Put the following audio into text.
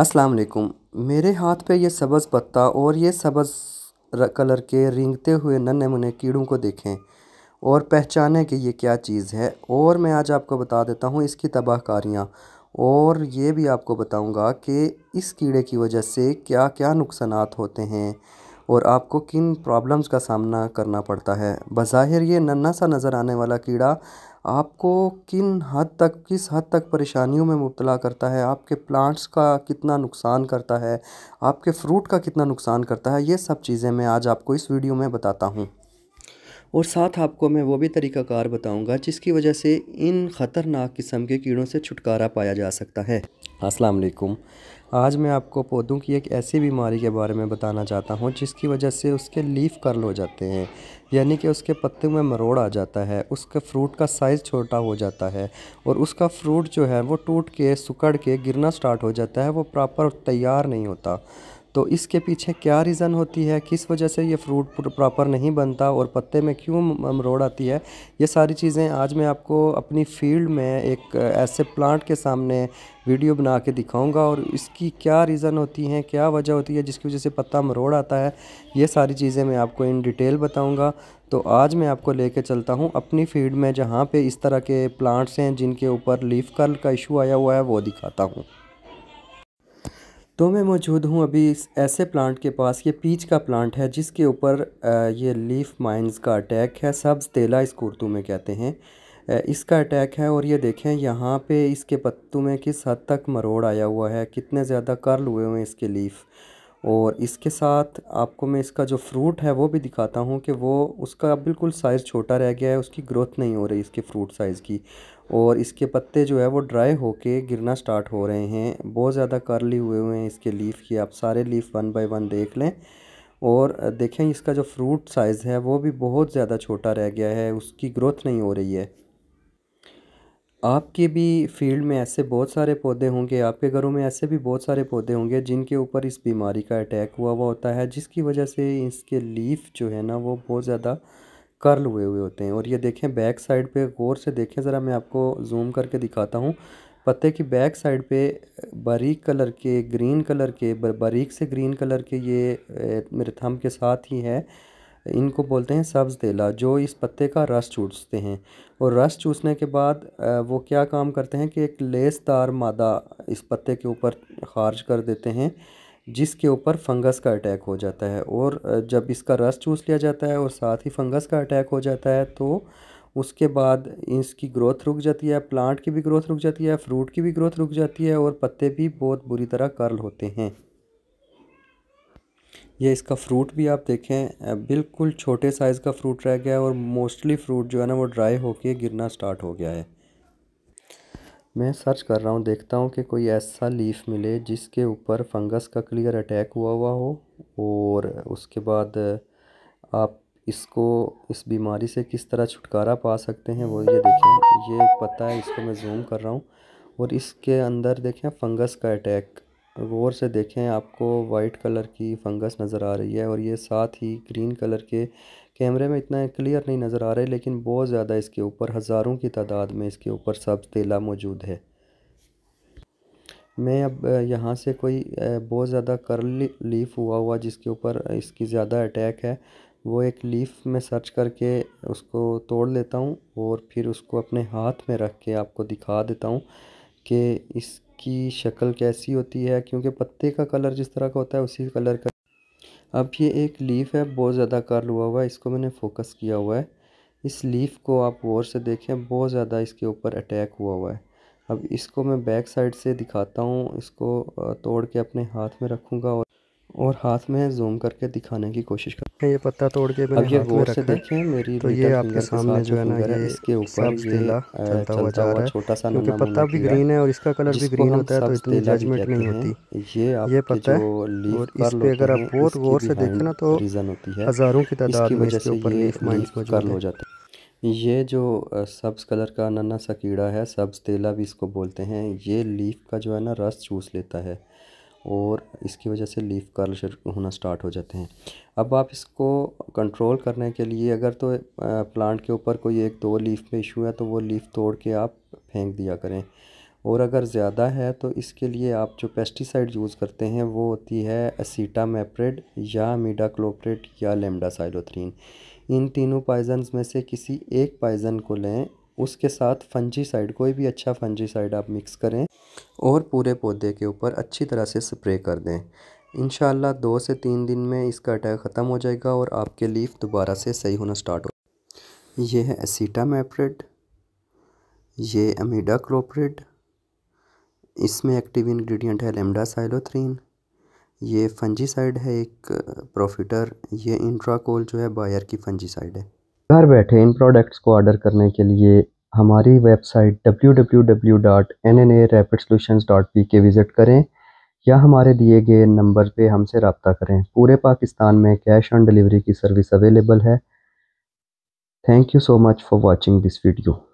अस्सलाम वालेकुम मेरे हाथ पे ये सब्ज़ पत्ता और ये सब्ज़ कलर के रिंगते हुए नन्हे मुन्ने कीड़ों को देखें और पहचानें कि ये क्या चीज़ है और मैं आज आपको बता देता हूँ इसकी तबाहकारियाँ और ये भी आपको बताऊँगा कि इस कीड़े की वजह से क्या क्या नुकसान होते हैं और आपको किन प्रॉब्लम्स का सामना करना पड़ता है बज़ाहिर ये नन्ना सा नज़र आने वाला कीड़ा आपको किन हद तक किस हद तक परेशानियों में मुबतला करता है आपके प्लांट्स का कितना नुकसान करता है आपके फ्रूट का कितना नुकसान करता है ये सब चीज़ें मैं आज आपको इस वीडियो में बताता हूँ और साथ आपको मैं वो भी तरीक़ाकार बताऊंगा जिसकी वजह से इन ख़तरनाक किस्म के कीड़ों से छुटकारा पाया जा सकता है अस्सलाम वालेकुम आज मैं आपको पौधों की एक ऐसी बीमारी के बारे में बताना चाहता हूँ जिसकी वजह से उसके लीफ कर्ल हो जाते हैं यानी कि उसके पत्ते में मरोड़ आ जाता है उसके फ्रूट का साइज़ छोटा हो जाता है और उसका फ्रूट जो है वो टूट के सुकड़ के गिरना स्टार्ट हो जाता है वो प्रॉपर तैयार नहीं होता तो इसके पीछे क्या रीज़न होती है किस वजह से ये फ्रूट प्रॉपर नहीं बनता और पत्ते में क्यों मरोड़ आती है ये सारी चीज़ें आज मैं आपको अपनी फील्ड में एक ऐसे प्लांट के सामने वीडियो बना के दिखाऊंगा और इसकी क्या रीज़न होती हैं क्या वजह होती है जिसकी वजह से पत्ता मरोड़ आता है ये सारी चीज़ें मैं आपको इन डिटेल बताऊँगा तो आज मैं आपको लेके चलता हूँ अपनी फील्ड में जहाँ पर इस तरह के प्लांट्स हैं जिनके ऊपर लीफ कर्ल का इशू आया हुआ है वो दिखाता हूँ तो मैं मौजूद हूँ अभी इस ऐसे प्लांट के पास ये पीच का प्लांट है जिसके ऊपर ये लीफ माइंस का अटैक है सब्ज़ तेला इसको उर्दू में कहते हैं इसका अटैक है और ये देखें यहाँ पे इसके पत्तों में किस हद तक मरोड़ आया हुआ है कितने ज़्यादा कर्ल हुए हुए हैं इसके लीफ और इसके साथ आपको मैं इसका जो फ्रूट है वो भी दिखाता हूँ कि वो उसका बिल्कुल साइज़ छोटा रह गया है उसकी ग्रोथ नहीं हो रही इसके फ्रूट साइज़ की और इसके पत्ते जो है वो ड्राई होके गिरना स्टार्ट हो रहे हैं बहुत ज़्यादा करली हुए हुए हैं इसके लीफ की आप सारे लीफ वन बाय वन देख लें और देखें इसका जो फ्रूट साइज़ है वो भी बहुत ज़्यादा छोटा रह गया है उसकी ग्रोथ नहीं हो रही है आपके भी फील्ड में ऐसे बहुत सारे पौधे होंगे आपके घरों में ऐसे भी बहुत सारे पौधे होंगे जिनके ऊपर इस बीमारी का अटैक हुआ हुआ होता है जिसकी वजह से इसके लीफ जो है ना वो बहुत ज़्यादा कर्ल हुए हुए होते हैं और ये देखें बैक साइड पे गौर से देखें ज़रा मैं आपको जूम करके दिखाता हूँ पत्ते की बैक साइड पे बारीक कलर के ग्रीन कलर के बारीक से ग्रीन कलर के ये मेरे थम के साथ ही है इनको बोलते हैं सब्ज़ तेला जो इस पत्ते का रस चूसते हैं और रस चूसने के बाद वो क्या काम करते हैं कि एक लेसदार मादा इस पत्ते के ऊपर खारज कर देते हैं जिसके ऊपर फंगस का अटैक हो जाता है और जब इसका रस चूस लिया जाता है और साथ ही फंगस का अटैक हो जाता है तो उसके बाद इसकी ग्रोथ रुक जाती है प्लांट की भी ग्रोथ रुक जाती है फ्रूट की भी ग्रोथ रुक जाती है और पत्ते भी बहुत बुरी तरह कर्ल होते हैं ये इसका फ्रूट भी आप देखें बिल्कुल छोटे साइज़ का फ्रूट रह गया है और मोस्टली फ्रूट जो है ना वो ड्राई होके गिरना स्टार्ट हो गया है मैं सर्च कर रहा हूँ देखता हूँ कि कोई ऐसा लीफ मिले जिसके ऊपर फंगस का क्लियर अटैक हुआ हुआ हो और उसके बाद आप इसको इस बीमारी से किस तरह छुटकारा पा सकते हैं वो ये देखें ये पता है इसको मैं जूम कर रहा हूँ और इसके अंदर देखें फंगस का अटैक गौर से देखें आपको वाइट कलर की फंगस नज़र आ रही है और ये साथ ही ग्रीन कलर के कैमरे में इतना क्लियर नहीं नज़र आ रहे लेकिन बहुत ज़्यादा इसके ऊपर हज़ारों की तादाद में इसके ऊपर सब्ज़ तेला मौजूद है मैं अब यहाँ से कोई बहुत ज़्यादा करली लीफ हुआ हुआ जिसके ऊपर इसकी ज़्यादा अटैक है वो एक लीफ में सर्च करके उसको तोड़ लेता हूँ और फिर उसको अपने हाथ में रख के आपको दिखा देता हूँ कि इस की शक्ल कैसी होती है क्योंकि पत्ते का कलर जिस तरह का होता है उसी कलर का अब ये एक लीफ है बहुत ज़्यादा कर्ल हुआ हुआ है इसको मैंने फोकस किया हुआ है इस लीफ को आप गौर से देखें बहुत ज़्यादा इसके ऊपर अटैक हुआ हुआ है अब इसको मैं बैक साइड से दिखाता हूँ इसको तोड़ के अपने हाथ में रखूँगा और और हाथ में जूम करके दिखाने की कोशिश कर ये पत्ता तोड़ के अब ये गौर से देखें मेरी तो ये आपके सामने जो है ना ये इसके ऊपर चलता हुआ जा रहा है छोटा सा क्योंकि पत्ता भी ग्रीन है और इसका कलर भी ग्रीन होता है तो इतनी जजमेंट नहीं होती ये ये पत्ता है और इस पे अगर आप बहुत गौर से देखें ना तो रीज़न होती है हज़ारों की तादाद में इसके ऊपर लीफ माइंस कर हो जाते हैं ये जो सब्स कलर का नन्ना सा कीड़ा है सब्स तेला भी इसको बोलते हैं ये लीफ का जो है ना रस चूस लेता है और इसकी वजह से लीफ कर्ल होना स्टार्ट हो जाते हैं अब आप इसको कंट्रोल करने के लिए अगर तो प्लांट के ऊपर कोई एक दो लीफ में इशू है तो वो लीफ तोड़ के आप फेंक दिया करें और अगर ज़्यादा है तो इसके लिए आप जो पेस्टिसाइड यूज़ करते हैं वो होती है असीटामेप्रेड या मीडाक्लोप्रेड या साइलोथ्रीन इन तीनों पाइजन में से किसी एक पाइजन को लें उसके साथ फंजी साइड कोई भी अच्छा फंजी साइड आप मिक्स करें और पूरे पौधे के ऊपर अच्छी तरह से स्प्रे कर दें इन दो से तीन दिन में इसका अटैक ख़त्म हो जाएगा और आपके लीफ दोबारा से सही होना स्टार्ट हो ये है मैप्रेड ये अमीडा क्लोप्रिड इसमें एक्टिव इंग्रेडिएंट है लेमडा साइलोथ्रीन ये फंजीसाइड है एक प्रोफिटर ये इंट्राकोल जो है बायर की फंजीसाइड है घर बैठे इन प्रोडक्ट्स को ऑर्डर करने के लिए हमारी वेबसाइट के विज़िट करें या हमारे दिए गए नंबर पे हमसे रबता करें पूरे पाकिस्तान में कैश ऑन डिलीवरी की सर्विस अवेलेबल है thank you so much for watching this video